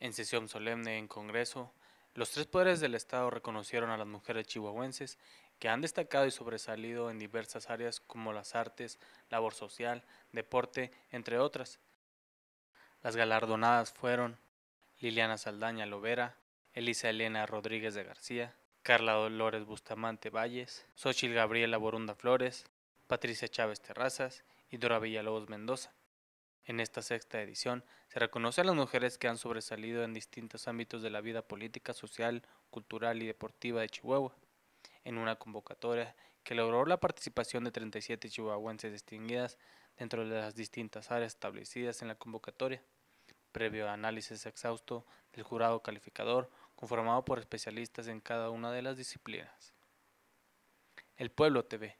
En sesión solemne en Congreso, los tres poderes del Estado reconocieron a las mujeres chihuahuenses que han destacado y sobresalido en diversas áreas como las artes, labor social, deporte, entre otras. Las galardonadas fueron Liliana Saldaña Lovera, Elisa Elena Rodríguez de García, Carla Dolores Bustamante Valles, Xochil Gabriela Borunda Flores, Patricia Chávez Terrazas y Dora Villalobos Mendoza. En esta sexta edición se reconoce a las mujeres que han sobresalido en distintos ámbitos de la vida política, social, cultural y deportiva de Chihuahua, en una convocatoria que logró la participación de 37 chihuahuenses distinguidas dentro de las distintas áreas establecidas en la convocatoria, previo análisis exhausto del jurado calificador conformado por especialistas en cada una de las disciplinas. El Pueblo TV